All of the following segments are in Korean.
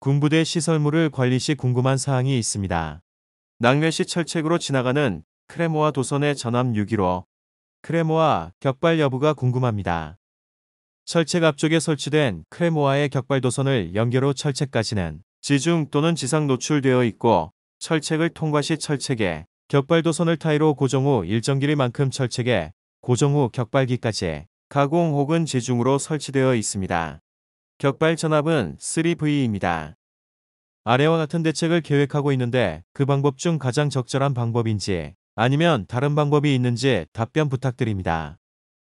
군부대 시설물을 관리 시 궁금한 사항이 있습니다. 낙뢰시 철책으로 지나가는 크레모아 도선의 전함 6기로 크레모아 격발 여부가 궁금합니다. 철책 앞쪽에 설치된 크레모아의 격발 도선을 연결로 철책까지는 지중 또는 지상 노출되어 있고 철책을 통과 시 철책에 격발 도선을 타이로 고정 후 일정 길이만큼 철책에 고정 후 격발기까지 가공 혹은 지중으로 설치되어 있습니다. 격발 전압은 3V입니다. 아래와 같은 대책을 계획하고 있는데 그 방법 중 가장 적절한 방법인지 아니면 다른 방법이 있는지 답변 부탁드립니다.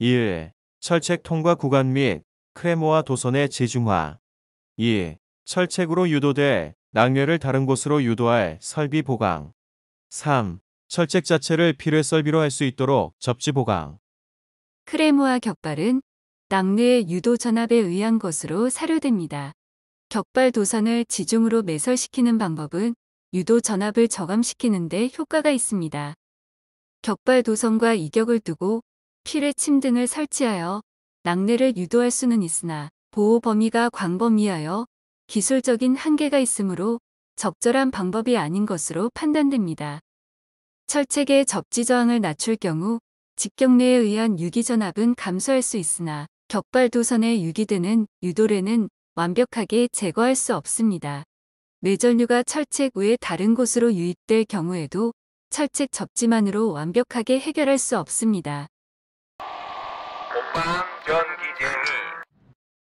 1. 철책 통과 구간 및 크레모와 도선의 지중화 2. 철책으로 유도돼 낙뢰를 다른 곳으로 유도할 설비 보강 3. 철책 자체를 필요의 설비로 할 수 있도록 접지 보강 크레모와 격발은 낙뢰의 유도 전압에 의한 것으로 사료됩니다. 격발 도선을 지중으로 매설시키는 방법은 유도 전압을 저감시키는 데 효과가 있습니다. 격발 도선과 이격을 두고 피뢰 침 등을 설치하여 낙뢰를 유도할 수는 있으나 보호 범위가 광범위하여 기술적인 한계가 있으므로 적절한 방법이 아닌 것으로 판단됩니다. 철책의 접지 저항을 낮출 경우 직경내에 의한 유기전압은 감소할 수 있으나 격발 도선에 유기되는 유도래는 완벽하게 제거할 수 없습니다. 뇌전류가 철책 외 다른 곳으로 유입될 경우에도 철책 접지만으로 완벽하게 해결할 수 없습니다. 공방 전기쟁이